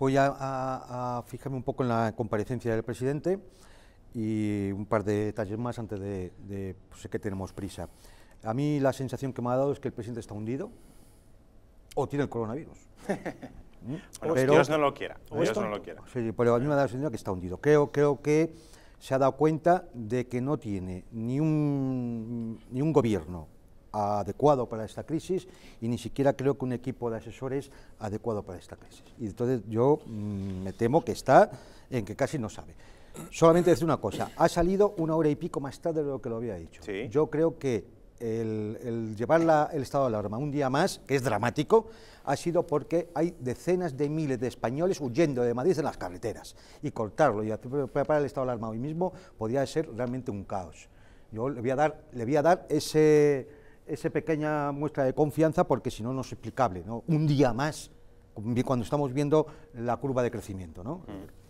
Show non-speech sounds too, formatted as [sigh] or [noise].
voy a, fijarme un poco en la comparecencia del presidente y un par de detalles más antes de, pues, que tenemos prisa. A mí la sensación que me ha dado es que el presidente está hundido o tiene el coronavirus. [laughs] ¿Mm? O Dios no lo quiera. Sí, pero a mí me ha dado la sensación que está hundido. Creo, creo que se ha dado cuenta de que no tiene ni un, ni un gobierno adecuado para esta crisis y ni siquiera creo que un equipo de asesores adecuado para esta crisis. Y entonces yo mm, me temo que está en que casi no sabe. Solamente decir una cosa, ha salido una hora y pico más tarde de lo que lo había dicho. Yo creo que el, llevar el estado de alarma un día más, que es dramático, ha sido porque hay decenas de miles de españoles huyendo de Madrid en las carreteras. Y cortarlo y preparar el estado de alarma hoy mismo podría ser realmente un caos. Yo le dar, le voy a dar ese, esa pequeña muestra de confianza porque si no, no es explicable. ¿no? Un día más, cuando estamos viendo la curva de crecimiento. ¿no? Mm.